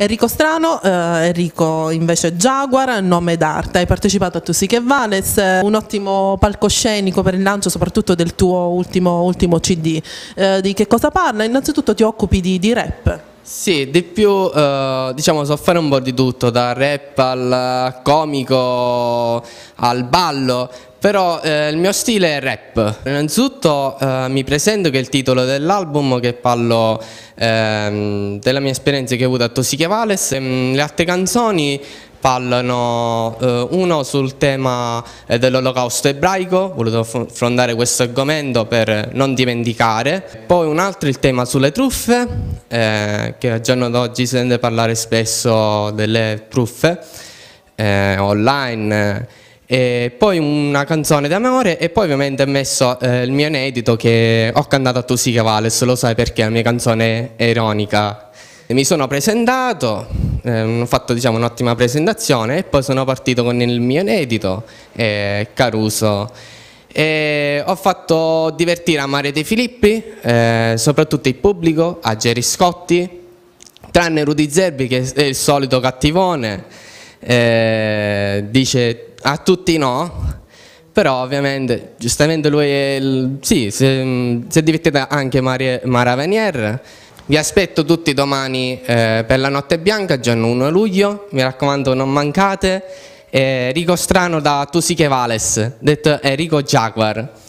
Enrico Strano, eh, Enrico invece Jaguar, nome d'arte, hai partecipato a Tu sì che vales, eh, un ottimo palcoscenico per il lancio soprattutto del tuo ultimo, ultimo CD. Eh, di che cosa parla? Innanzitutto ti occupi di, di rap. Sì, di più eh, diciamo so fare un po' di tutto, dal rap al comico al ballo, però eh, il mio stile è rap. Innanzitutto eh, mi presento che è il titolo dell'album che parlo ehm, della mia esperienza che ho avuto a Tossichia Vales, ehm, le altre canzoni parlano eh, uno sul tema eh, dell'olocausto ebraico, voluto affrontare questo argomento per non dimenticare, poi un altro il tema sulle truffe, eh, che al giorno d'oggi si sente parlare spesso delle truffe eh, online, e poi una canzone d'amore e poi ovviamente ho messo eh, il mio inedito che ho cantato a Tusi Cavales, lo sai perché la mia canzone è ironica. E mi sono presentato, eh, hanno fatto diciamo, un'ottima presentazione e poi sono partito con il mio inedito, eh, Caruso. E ho fatto divertire a Mario De Filippi, eh, soprattutto il pubblico, a Gerry Scotti, tranne Rudy Zerbi che è il solito cattivone, eh, dice a tutti no, però ovviamente giustamente lui è il, sì, si, si è divertita anche Maria, Mara Venier. Vi aspetto tutti domani eh, per la notte bianca, giorno 1 luglio, mi raccomando non mancate. Eh, Rico Strano da Tusiche Vales, detto Enrico Jaguar.